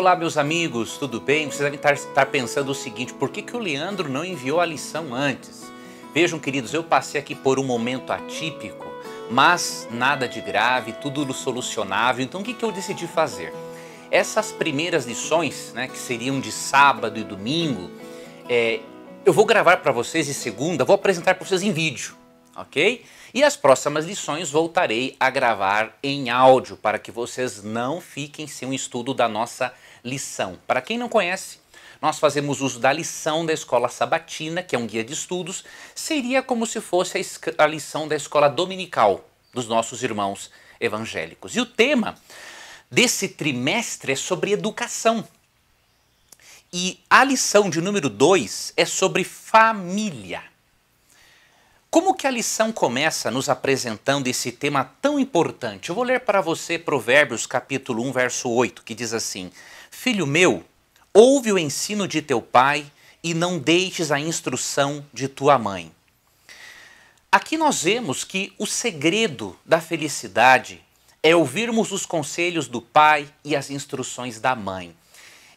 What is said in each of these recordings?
Olá, meus amigos, tudo bem? Vocês devem estar, pensando o seguinte: por que, que o Leandro não enviou a lição antes? Vejam, queridos, eu passei aqui por um momento atípico, mas nada de grave, tudo solucionável. Então, o que, que eu decidi fazer? Essas primeiras lições, né, que seriam de sábado e domingo, é, eu vou gravar para vocês em segunda, vou apresentar para vocês em vídeo, ok? E as próximas lições voltarei a gravar em áudio para que vocês não fiquem sem um estudo da nossa lição. Para quem não conhece, nós fazemos uso da lição da escola sabatina, que é um guia de estudos, seria como se fosse a, a lição da escola dominical dos nossos irmãos evangélicos. E o tema desse trimestre é sobre educação. E a lição de número 2 é sobre família. Como que a lição começa nos apresentando esse tema tão importante? Eu vou ler para você Provérbios capítulo 1, verso 8, que diz assim: Filho meu, ouve o ensino de teu pai e não deixes a instrução de tua mãe. Aqui nós vemos que o segredo da felicidade é ouvirmos os conselhos do pai e as instruções da mãe.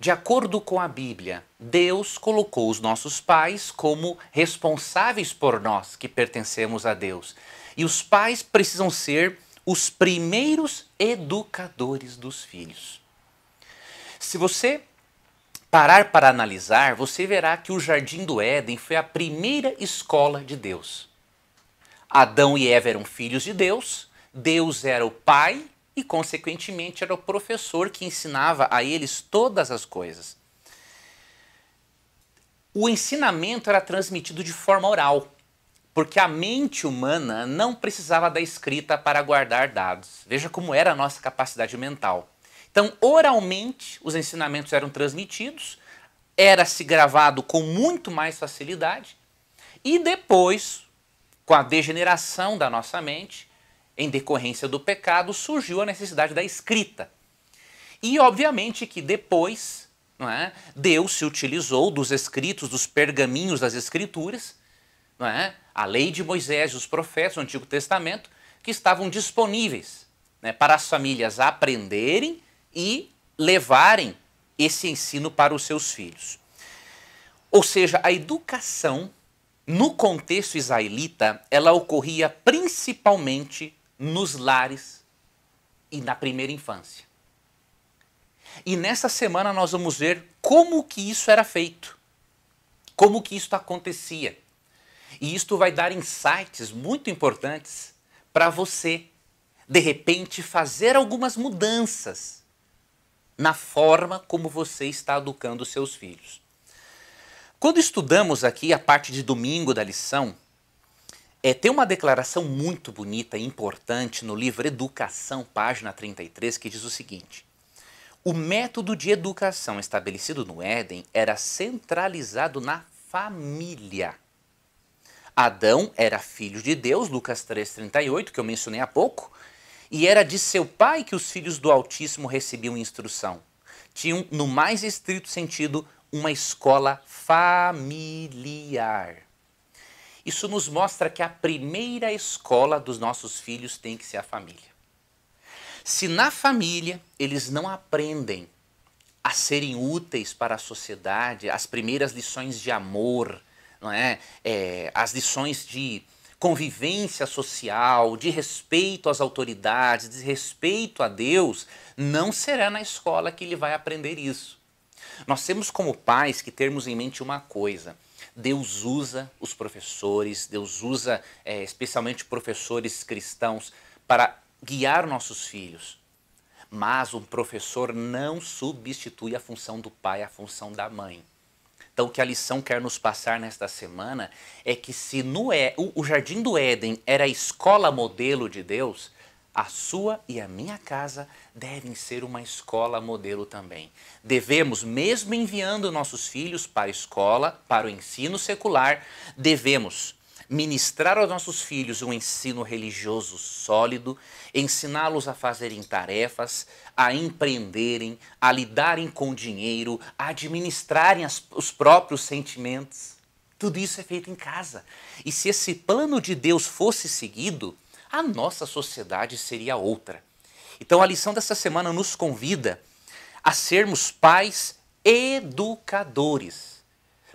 De acordo com a Bíblia, Deus colocou os nossos pais como responsáveis por nós que pertencemos a Deus. E os pais precisam ser os primeiros educadores dos filhos. Se você parar para analisar, você verá que o Jardim do Éden foi a primeira escola de Deus. Adão e Eva eram filhos de Deus, Deus era o pai e, consequentemente, era o professor que ensinava a eles todas as coisas. O ensinamento era transmitido de forma oral, porque a mente humana não precisava da escrita para guardar dados. Veja como era a nossa capacidade mental. Então, oralmente, os ensinamentos eram transmitidos, era-se gravado com muito mais facilidade, e depois, com a degeneração da nossa mente, em decorrência do pecado, surgiu a necessidade da escrita. E, obviamente, que depois é? Deus se utilizou dos escritos, dos pergaminhos das Escrituras, é? a lei de Moisés, os profetas, o Antigo Testamento, que estavam disponíveis né, para as famílias aprenderem e levarem esse ensino para os seus filhos. Ou seja, a educação no contexto israelita, ela ocorria principalmente nos lares e na primeira infância. E nessa semana nós vamos ver como que isso era feito, como que isso acontecia. E isto vai dar insights muito importantes para você, de repente, fazer algumas mudanças na forma como você está educando seus filhos. Quando estudamos aqui a parte de domingo da lição, é, tem uma declaração muito bonita e importante no livro Educação, página 33, que diz o seguinte: O método de educação estabelecido no Éden era centralizado na família. Adão era filho de Deus, Lucas 3,38, que eu mencionei há pouco, e era de seu pai que os filhos do Altíssimo recebiam instrução. Tinham, no mais estrito sentido, uma escola familiar. Isso nos mostra que a primeira escola dos nossos filhos tem que ser a família. Se na família eles não aprendem a serem úteis para a sociedade, as primeiras lições de amor, não é? é as lições de convivência social, de respeito às autoridades, de respeito a Deus, não será na escola que ele vai aprender isso. Nós temos como pais que termos em mente uma coisa Deus usa os professores, Deus usa é, especialmente professores cristãos para guiar nossos filhos. Mas um professor não substitui a função do pai, a função da mãe. Então, o que a lição quer nos passar nesta semana é que se no é, o, o Jardim do Éden era a escola modelo de Deus, a sua e a minha casa devem ser uma escola modelo também. Devemos, mesmo enviando nossos filhos para a escola, para o ensino secular, devemos ministrar aos nossos filhos um ensino religioso sólido, ensiná-los a fazerem tarefas, a empreenderem, a lidarem com dinheiro, a administrarem as, os próprios sentimentos. Tudo isso é feito em casa. E se esse plano de Deus fosse seguido, a nossa sociedade seria outra. Então a lição dessa semana nos convida a sermos pais educadores,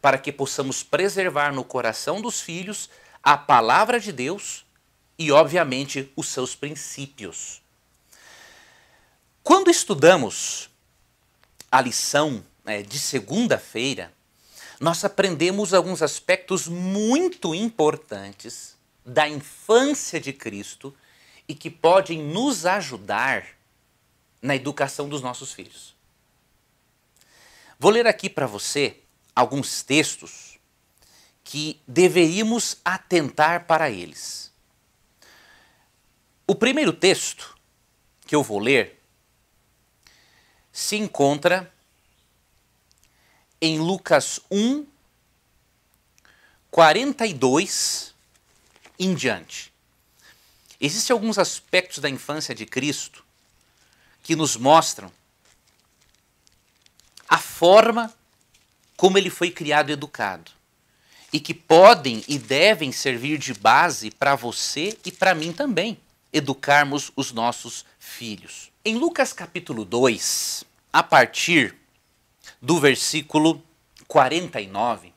para que possamos preservar no coração dos filhos a palavra de Deus e, obviamente, os seus princípios. Quando estudamos a lição né, de segunda-feira, nós aprendemos alguns aspectos muito importantes da infância de Cristo e que podem nos ajudar na educação dos nossos filhos. Vou ler aqui para você alguns textos que deveríamos atentar para eles. O primeiro texto que eu vou ler se encontra em Lucas 1, 42 em diante. Existem alguns aspectos da infância de Cristo que nos mostram a forma como ele foi criado e educado e que podem e devem servir de base para você e para mim também, educarmos os nossos filhos. Em Lucas capítulo 2, a partir do versículo 49,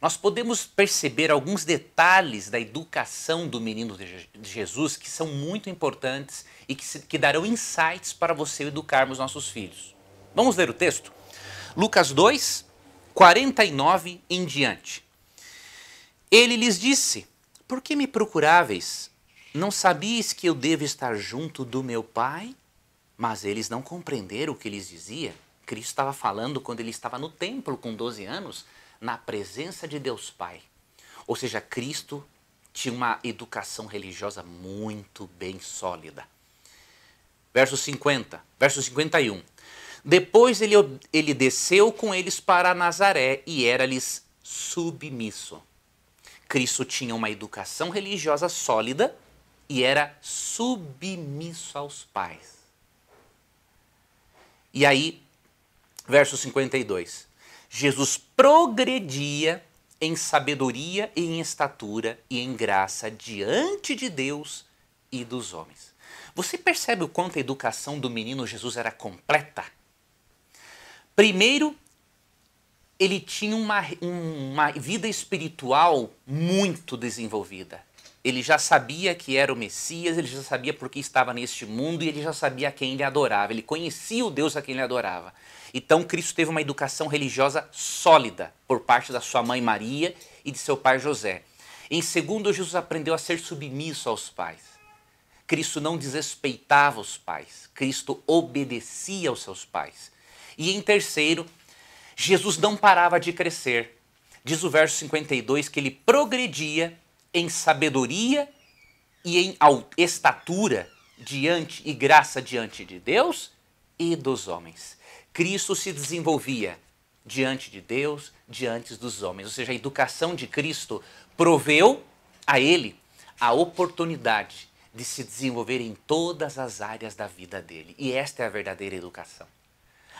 nós podemos perceber alguns detalhes da educação do menino de Jesus que são muito importantes e que, se, que darão insights para você educarmos nossos filhos. Vamos ler o texto? Lucas 2, 49 em diante. Ele lhes disse: Por que me procuráveis? Não sabiais que eu devo estar junto do meu Pai? Mas eles não compreenderam o que lhes dizia. Cristo estava falando quando ele estava no templo com 12 anos na presença de Deus Pai. Ou seja, Cristo tinha uma educação religiosa muito bem sólida. Verso 50, verso 51. Depois ele, ele desceu com eles para Nazaré e era-lhes submisso. Cristo tinha uma educação religiosa sólida e era submisso aos pais. E aí, verso 52. Jesus progredia em sabedoria e em estatura e em graça diante de Deus e dos homens. Você percebe o quanto a educação do menino Jesus era completa? Primeiro, ele tinha uma, uma vida espiritual muito desenvolvida. Ele já sabia que era o Messias, ele já sabia por que estava neste mundo e ele já sabia quem ele adorava. Ele conhecia o Deus a quem ele adorava. Então Cristo teve uma educação religiosa sólida por parte da sua mãe Maria e de seu pai José. Em segundo, Jesus aprendeu a ser submisso aos pais. Cristo não desrespeitava os pais, Cristo obedecia aos seus pais. E em terceiro, Jesus não parava de crescer. Diz o verso 52 que ele progredia em sabedoria e em estatura diante e graça diante de Deus e dos homens. Cristo se desenvolvia diante de Deus, diante dos homens. Ou seja, a educação de Cristo proveu a ele a oportunidade de se desenvolver em todas as áreas da vida dele. E esta é a verdadeira educação.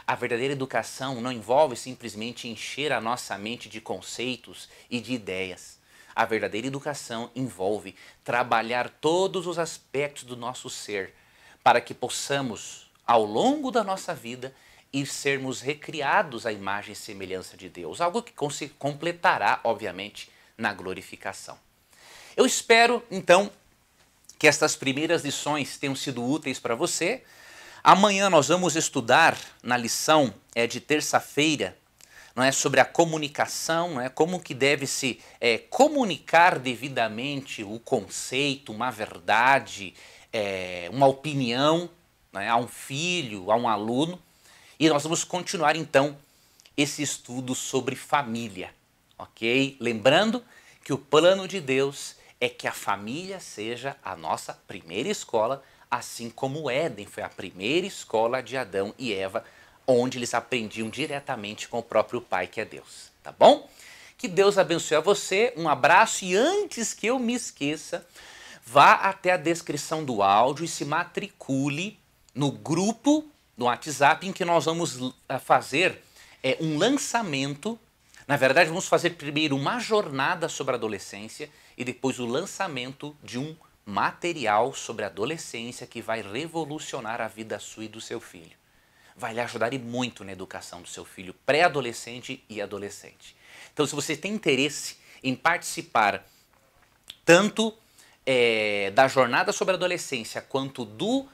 A verdadeira educação não envolve simplesmente encher a nossa mente de conceitos e de ideias a verdadeira educação envolve trabalhar todos os aspectos do nosso ser para que possamos, ao longo da nossa vida, ir sermos recriados à imagem e semelhança de Deus, algo que se completará, obviamente, na glorificação. Eu espero, então, que estas primeiras lições tenham sido úteis para você. Amanhã nós vamos estudar na lição é de terça-feira não é sobre a comunicação, não é como que deve se é, comunicar devidamente o conceito, uma verdade, é, uma opinião é, a um filho, a um aluno. E nós vamos continuar então esse estudo sobre família, ok? Lembrando que o plano de Deus é que a família seja a nossa primeira escola, assim como o Éden foi a primeira escola de Adão e Eva onde eles aprendiam diretamente com o próprio Pai, que é Deus. Tá bom? Que Deus abençoe a você, um abraço e antes que eu me esqueça, vá até a descrição do áudio e se matricule no grupo no WhatsApp em que nós vamos ah, fazer é, um lançamento. Na verdade, vamos fazer primeiro uma jornada sobre a adolescência e depois o lançamento de um material sobre a adolescência que vai revolucionar a vida sua e do seu filho vai lhe ajudar e muito na educação do seu filho pré-adolescente e adolescente. Então, se você tem interesse em participar tanto é, da jornada sobre a adolescência quanto do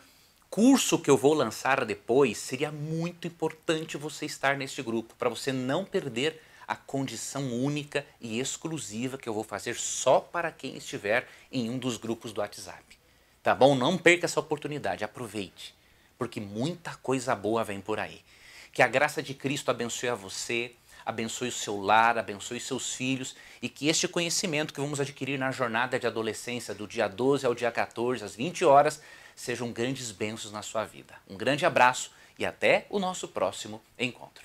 curso que eu vou lançar depois, seria muito importante você estar neste grupo para você não perder a condição única e exclusiva que eu vou fazer só para quem estiver em um dos grupos do WhatsApp. Tá bom? Não perca essa oportunidade, aproveite porque muita coisa boa vem por aí. Que a graça de Cristo abençoe a você, abençoe o seu lar, abençoe seus filhos e que este conhecimento que vamos adquirir na jornada de adolescência, do dia 12 ao dia 14, às 20 horas, sejam grandes bênçãos na sua vida. Um grande abraço e até o nosso próximo encontro.